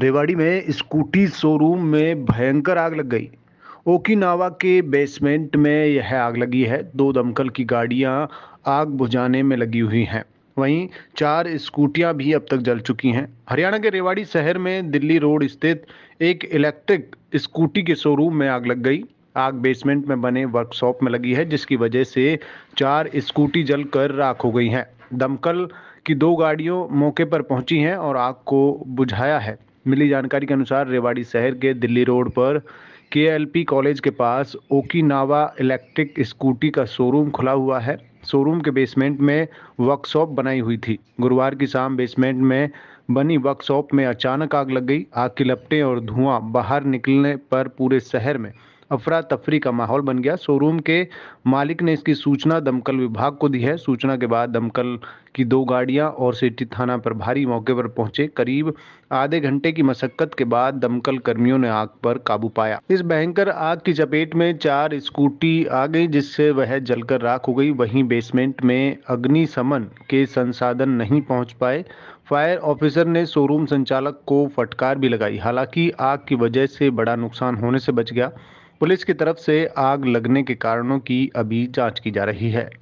रेवाड़ी में scooty showroom में भयंकर आग लग गई ओकिनावा के बेसमेंट में यह आग लगी है दो दमकल की गाड़ियां आग बुझाने में लगी हुई हैं वहीं चार स्कूटियां भी अब तक जल चुकी हैं हरियाणा के रेवाड़ी शहर में दिल्ली रोड स्थित एक इलेक्ट्रिक स्कूटी के शोरूम में आग लग गई आग बेसमेंट में बने वर्कशॉप में लगी है जिसकी वजह से चार स्कूटी कर राख हो गई हैं दमकल की दो गाड़ियों मौके पर पहुंची हैं और आग को बुझाया है मिली जानकारी के अनुसार रेवाड़ी शहर के दिल्ली रोड पर के कॉलेज के पास ओकीनावा इलेक्ट्रिक स्कूटी का शोरूम खुला हुआ है शोरूम के बेसमेंट में वर्कशॉप बनाई हुई थी गुरुवार की शाम बेसमेंट में बनी वर्कशॉप में अचानक आग लग गई आग की लपटें और धुआं बाहर निकलने पर पूरे शहर में अफरा तफरी का माहौल बन गया शोरूम के मालिक ने इसकी सूचना दमकल विभाग को दी है सूचना के बाद दमकल की दो गाड़ियां और सिटी थाना प्रभारी मौके पर पहुंचे करीब आधे घंटे की मशक्कत के बाद दमकल कर्मियों ने आग पर काबू पाया इस भयंकर आग की चपेट में चार स्कूटी आ गई जिससे वह जलकर राख हो गई वहीं बेसमेंट में अग्निशमन के संसाधन नहीं पहुंच पाए फायर ऑफिसर ने शोरूम संचालक को फटकार भी लगाई हालांकि आग की वजह से बड़ा नुकसान होने से बच गया पुलिस की तरफ से आग लगने के कारणों की अभी जांच की जा रही है